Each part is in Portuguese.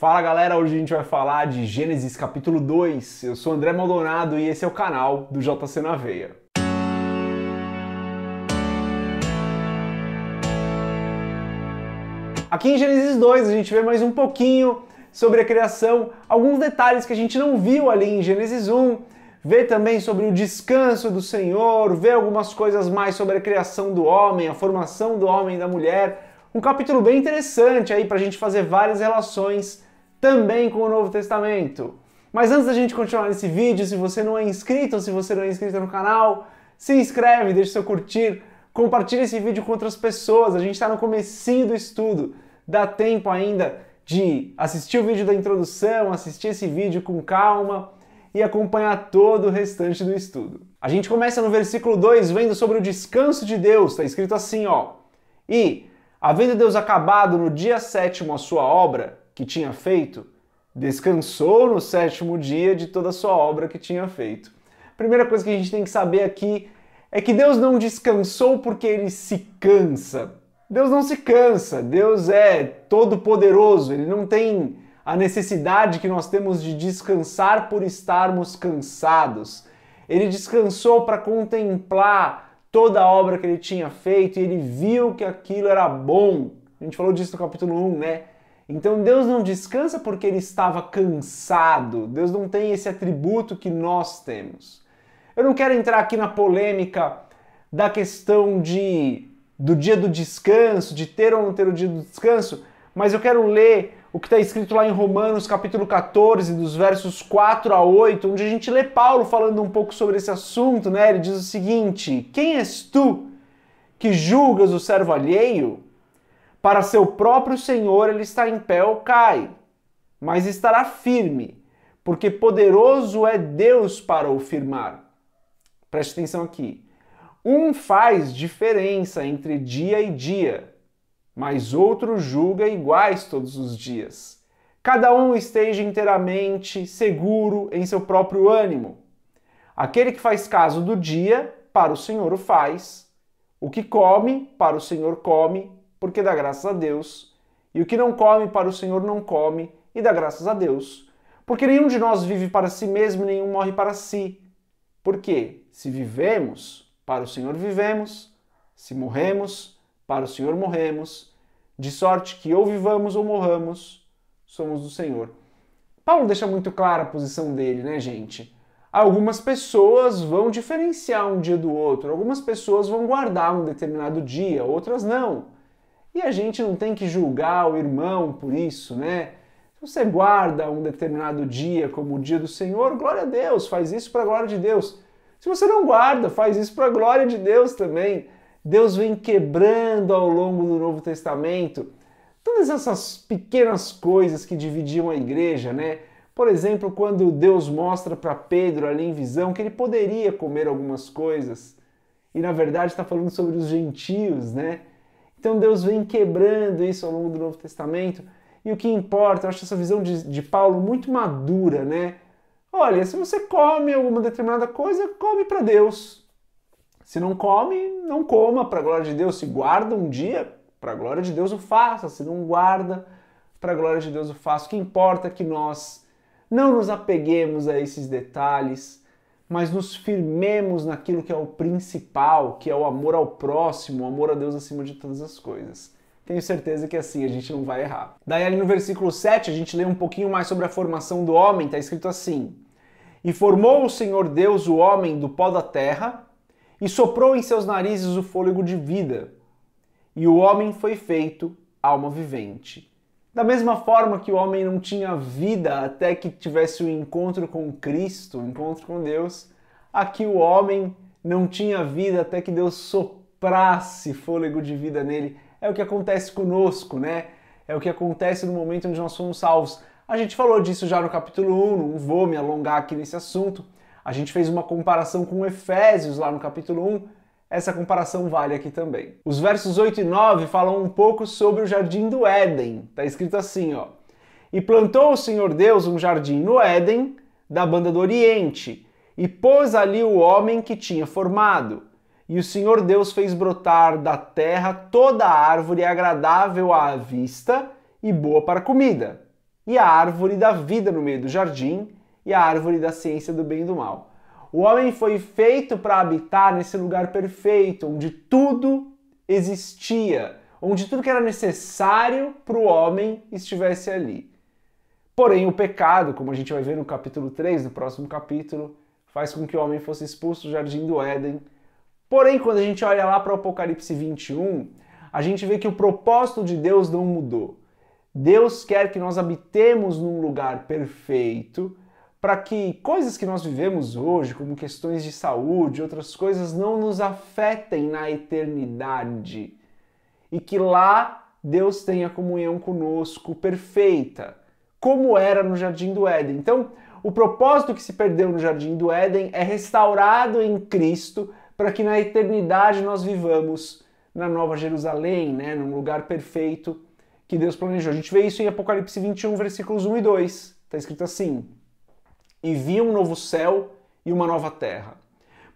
Fala galera, hoje a gente vai falar de Gênesis capítulo 2. Eu sou André Maldonado e esse é o canal do JC na Veia. Aqui em Gênesis 2 a gente vê mais um pouquinho sobre a criação, alguns detalhes que a gente não viu ali em Gênesis 1, vê também sobre o descanso do Senhor, vê algumas coisas mais sobre a criação do homem, a formação do homem e da mulher. Um capítulo bem interessante aí para a gente fazer várias relações também com o Novo Testamento. Mas antes da gente continuar nesse vídeo, se você não é inscrito ou se você não é inscrito no canal, se inscreve, deixa seu curtir, compartilha esse vídeo com outras pessoas. A gente está no comecinho do estudo, dá tempo ainda de assistir o vídeo da introdução, assistir esse vídeo com calma e acompanhar todo o restante do estudo. A gente começa no versículo 2 vendo sobre o descanso de Deus, está escrito assim, ó: "E, havendo Deus acabado no dia sétimo a sua obra, que tinha feito, descansou no sétimo dia de toda a sua obra que tinha feito. primeira coisa que a gente tem que saber aqui é que Deus não descansou porque ele se cansa. Deus não se cansa, Deus é todo poderoso, ele não tem a necessidade que nós temos de descansar por estarmos cansados. Ele descansou para contemplar toda a obra que ele tinha feito e ele viu que aquilo era bom. A gente falou disso no capítulo 1, né? Então Deus não descansa porque ele estava cansado. Deus não tem esse atributo que nós temos. Eu não quero entrar aqui na polêmica da questão de do dia do descanso, de ter ou não ter o dia do descanso, mas eu quero ler o que está escrito lá em Romanos capítulo 14, dos versos 4 a 8, onde a gente lê Paulo falando um pouco sobre esse assunto, né? Ele diz o seguinte: Quem és tu que julgas o servo alheio? Para seu próprio Senhor ele está em pé ou cai, mas estará firme, porque poderoso é Deus para o firmar. Preste atenção aqui. Um faz diferença entre dia e dia, mas outro julga iguais todos os dias. Cada um esteja inteiramente seguro em seu próprio ânimo. Aquele que faz caso do dia, para o Senhor o faz. O que come, para o Senhor come, porque dá graças a Deus. E o que não come para o Senhor não come, e dá graças a Deus. Porque nenhum de nós vive para si mesmo, nenhum morre para si. Porque se vivemos, para o Senhor vivemos, se morremos, para o Senhor morremos, de sorte que ou vivamos ou morramos, somos do Senhor. Paulo deixa muito clara a posição dele, né, gente? Algumas pessoas vão diferenciar um dia do outro, algumas pessoas vão guardar um determinado dia, outras não. E a gente não tem que julgar o irmão por isso, né? Se você guarda um determinado dia como o dia do Senhor, glória a Deus, faz isso para a glória de Deus. Se você não guarda, faz isso para a glória de Deus também. Deus vem quebrando ao longo do Novo Testamento todas essas pequenas coisas que dividiam a igreja, né? Por exemplo, quando Deus mostra para Pedro ali em visão que ele poderia comer algumas coisas, e na verdade está falando sobre os gentios, né? Então Deus vem quebrando isso ao longo do Novo Testamento. E o que importa, eu acho essa visão de, de Paulo muito madura, né? Olha, se você come alguma determinada coisa, come para Deus. Se não come, não coma para a glória de Deus. Se guarda um dia, para a glória de Deus o faça. Se não guarda, para a glória de Deus o faça. O que importa é que nós não nos apeguemos a esses detalhes, mas nos firmemos naquilo que é o principal, que é o amor ao próximo, o amor a Deus acima de todas as coisas. Tenho certeza que assim a gente não vai errar. Daí ali no versículo 7 a gente lê um pouquinho mais sobre a formação do homem, está escrito assim: E formou o Senhor Deus o homem do pó da terra, e soprou em seus narizes o fôlego de vida, e o homem foi feito alma vivente. Da mesma forma que o homem não tinha vida até que tivesse o um encontro com Cristo, o um encontro com Deus, aqui o homem não tinha vida até que Deus soprasse fôlego de vida nele. É o que acontece conosco, né? É o que acontece no momento onde nós somos salvos. A gente falou disso já no capítulo 1, não vou me alongar aqui nesse assunto. A gente fez uma comparação com Efésios lá no capítulo 1, essa comparação vale aqui também. Os versos 8 e 9 falam um pouco sobre o jardim do Éden. Está escrito assim, ó: E plantou o Senhor Deus um jardim no Éden, da banda do Oriente, e pôs ali o homem que tinha formado. E o Senhor Deus fez brotar da terra toda a árvore agradável à vista e boa para comida, e a árvore da vida no meio do jardim, e a árvore da ciência do bem e do mal. O homem foi feito para habitar nesse lugar perfeito, onde tudo existia, onde tudo que era necessário para o homem estivesse ali. Porém, o pecado, como a gente vai ver no capítulo 3, no próximo capítulo, faz com que o homem fosse expulso do jardim do Éden. Porém, quando a gente olha lá para o Apocalipse 21, a gente vê que o propósito de Deus não mudou. Deus quer que nós habitemos num lugar perfeito para que coisas que nós vivemos hoje, como questões de saúde, outras coisas, não nos afetem na eternidade. E que lá Deus tenha comunhão conosco perfeita, como era no Jardim do Éden. Então, o propósito que se perdeu no Jardim do Éden é restaurado em Cristo para que na eternidade nós vivamos na Nova Jerusalém, né, num lugar perfeito que Deus planejou. A gente vê isso em Apocalipse 21, versículos 1 e 2. Está escrito assim: e vi um novo céu e uma nova terra.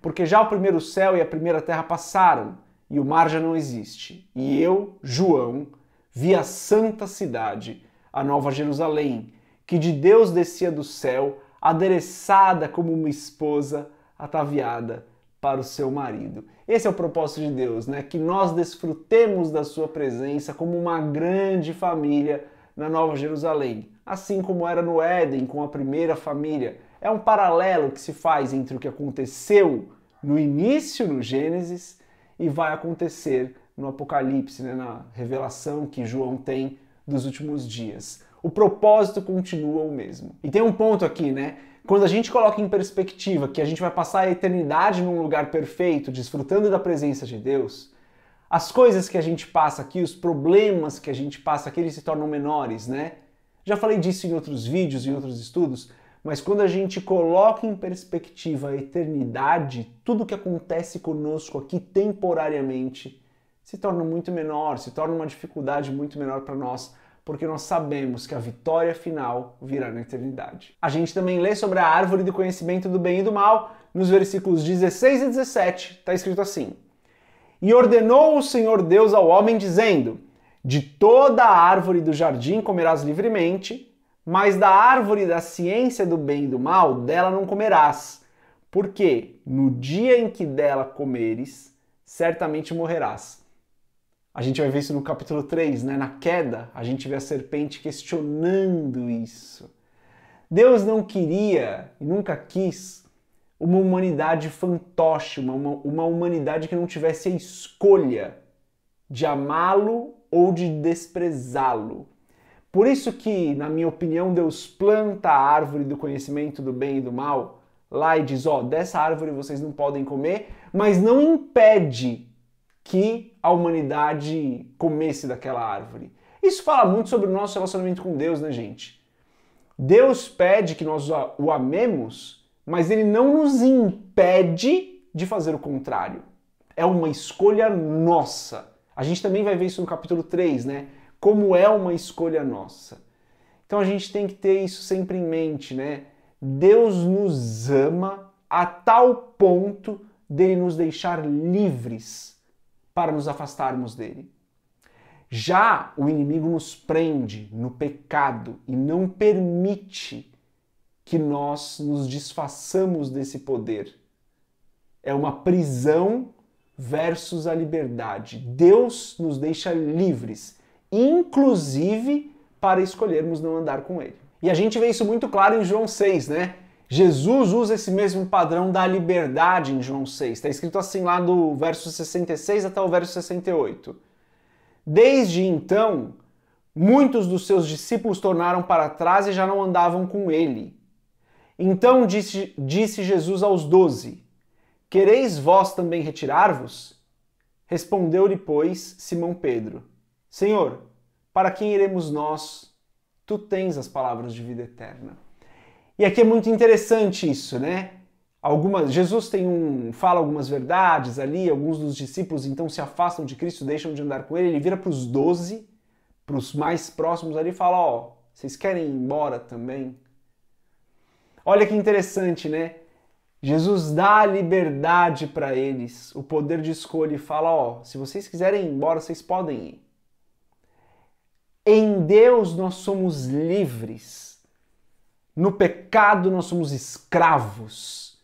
Porque já o primeiro céu e a primeira terra passaram, e o mar já não existe. E eu, João, vi a santa cidade, a nova Jerusalém, que de Deus descia do céu, adereçada como uma esposa ataviada para o seu marido. Esse é o propósito de Deus, né? Que nós desfrutemos da sua presença como uma grande família na Nova Jerusalém assim como era no Éden com a primeira família. É um paralelo que se faz entre o que aconteceu no início, no Gênesis, e vai acontecer no Apocalipse, né, na revelação que João tem dos últimos dias. O propósito continua o mesmo. E tem um ponto aqui, né? Quando a gente coloca em perspectiva que a gente vai passar a eternidade num lugar perfeito, desfrutando da presença de Deus, as coisas que a gente passa aqui, os problemas que a gente passa aqui, eles se tornam menores, né? Já falei disso em outros vídeos, em outros estudos, mas quando a gente coloca em perspectiva a eternidade, tudo que acontece conosco aqui temporariamente se torna muito menor, se torna uma dificuldade muito menor para nós, porque nós sabemos que a vitória final virá na eternidade. A gente também lê sobre a árvore do conhecimento do bem e do mal, nos versículos 16 e 17, está escrito assim: E ordenou o Senhor Deus ao homem, dizendo: de toda a árvore do jardim comerás livremente, mas da árvore da ciência do bem e do mal dela não comerás, porque no dia em que dela comeres, certamente morrerás. A gente vai ver isso no capítulo 3, né? Na queda, a gente vê a serpente questionando isso. Deus não queria e nunca quis uma humanidade fantoche, uma, uma, uma humanidade que não tivesse a escolha de amá-lo ou de desprezá-lo. Por isso que, na minha opinião, Deus planta a árvore do conhecimento do bem e do mal lá e diz: ó, oh, dessa árvore vocês não podem comer, mas não impede que a humanidade comesse daquela árvore. Isso fala muito sobre o nosso relacionamento com Deus, né, gente? Deus pede que nós o amemos, mas ele não nos impede de fazer o contrário. É uma escolha nossa. A gente também vai ver isso no capítulo 3, né? Como é uma escolha nossa. Então a gente tem que ter isso sempre em mente, né? Deus nos ama a tal ponto dele nos deixar livres para nos afastarmos dele. Já o inimigo nos prende no pecado e não permite que nós nos desfaçamos desse poder. É uma prisão versus a liberdade. Deus nos deixa livres, inclusive para escolhermos não andar com Ele. E a gente vê isso muito claro em João 6, né? Jesus usa esse mesmo padrão da liberdade em João 6. Está escrito assim lá do verso 66 até o verso 68. Desde então, muitos dos seus discípulos tornaram para trás e já não andavam com ele. Então disse, disse Jesus aos doze: Quereis vós também retirar-vos? Respondeu-lhe, pois, Simão Pedro: Senhor, para quem iremos nós? Tu tens as palavras de vida eterna. E aqui é muito interessante isso, né? Algumas, Jesus tem um, fala algumas verdades ali, alguns dos discípulos então se afastam de Cristo, deixam de andar com ele, ele vira para os doze, para os mais próximos ali e fala, ó, oh, vocês querem ir embora também? Olha que interessante, né? Jesus dá a liberdade para eles, o poder de escolha e fala: ó, se vocês quiserem ir embora, vocês podem ir. Em Deus nós somos livres. No pecado nós somos escravos.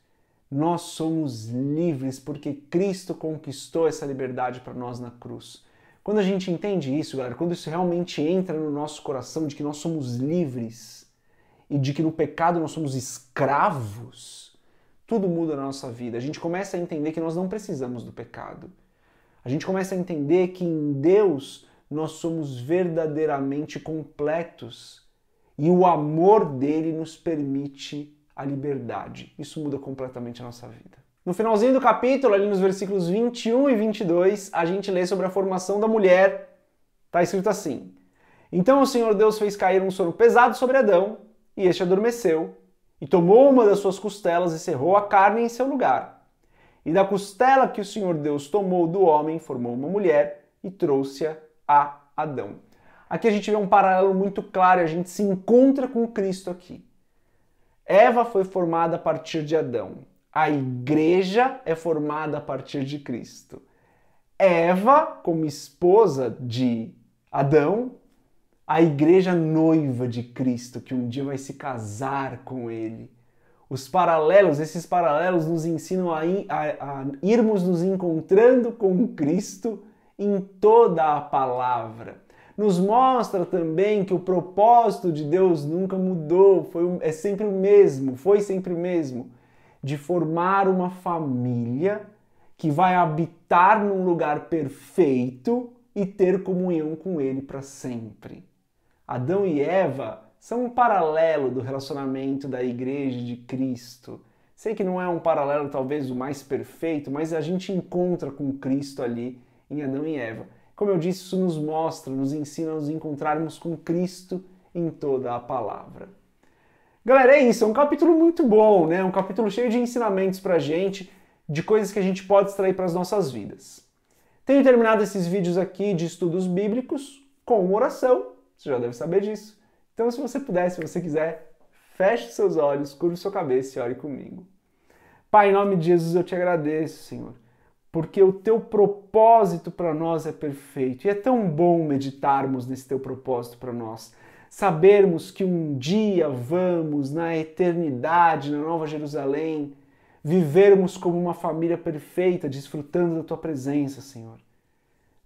Nós somos livres porque Cristo conquistou essa liberdade para nós na cruz. Quando a gente entende isso, galera, quando isso realmente entra no nosso coração de que nós somos livres e de que no pecado nós somos escravos, tudo muda na nossa vida. A gente começa a entender que nós não precisamos do pecado. A gente começa a entender que em Deus nós somos verdadeiramente completos e o amor dele nos permite a liberdade. Isso muda completamente a nossa vida. No finalzinho do capítulo, ali nos versículos 21 e 22, a gente lê sobre a formação da mulher. Está escrito assim: Então o Senhor Deus fez cair um sono pesado sobre Adão, e este adormeceu e tomou uma das suas costelas e cerrou a carne em seu lugar. E da costela que o Senhor Deus tomou do homem, formou uma mulher e trouxe-a a Adão. Aqui a gente vê um paralelo muito claro, a gente se encontra com Cristo aqui. Eva foi formada a partir de Adão. A igreja é formada a partir de Cristo. Eva, como esposa de Adão, a igreja noiva de Cristo que um dia vai se casar com ele. Os paralelos, esses paralelos nos ensinam a, a, a irmos nos encontrando com Cristo em toda a palavra nos mostra também que o propósito de Deus nunca mudou, foi, é sempre o mesmo, foi sempre o mesmo, de formar uma família que vai habitar num lugar perfeito e ter comunhão com Ele para sempre. Adão e Eva são um paralelo do relacionamento da Igreja de Cristo. Sei que não é um paralelo talvez o mais perfeito, mas a gente encontra com Cristo ali em Adão e Eva. Como eu disse, isso nos mostra, nos ensina a nos encontrarmos com Cristo em toda a palavra. Galera, é isso, é um capítulo muito bom, né? Um capítulo cheio de ensinamentos pra gente, de coisas que a gente pode extrair para as nossas vidas. Tenho terminado esses vídeos aqui de estudos bíblicos com uma oração você já deve saber disso. Então, se você puder, se você quiser, feche seus olhos, curva sua cabeça e ore comigo. Pai, em nome de Jesus, eu te agradeço, Senhor, porque o teu propósito para nós é perfeito e é tão bom meditarmos nesse teu propósito para nós. Sabermos que um dia vamos na eternidade, na Nova Jerusalém, vivermos como uma família perfeita, desfrutando da tua presença, Senhor.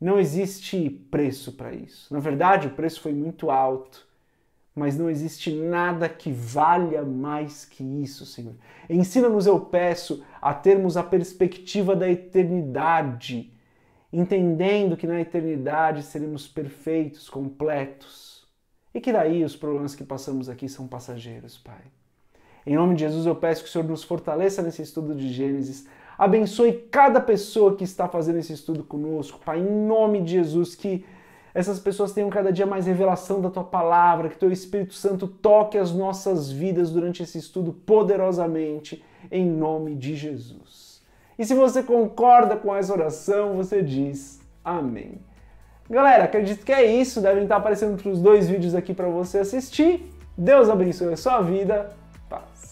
Não existe preço para isso. Na verdade, o preço foi muito alto, mas não existe nada que valha mais que isso, Senhor. Ensina-nos, eu peço, a termos a perspectiva da eternidade, entendendo que na eternidade seremos perfeitos, completos, e que daí os problemas que passamos aqui são passageiros, Pai. Em nome de Jesus, eu peço que o Senhor nos fortaleça nesse estudo de Gênesis, Abençoe cada pessoa que está fazendo esse estudo conosco, Pai, em nome de Jesus, que essas pessoas tenham cada dia mais revelação da tua palavra, que teu Espírito Santo toque as nossas vidas durante esse estudo poderosamente, em nome de Jesus. E se você concorda com essa oração, você diz amém. Galera, acredito que é isso. Devem estar aparecendo os dois vídeos aqui para você assistir. Deus abençoe a sua vida. Paz.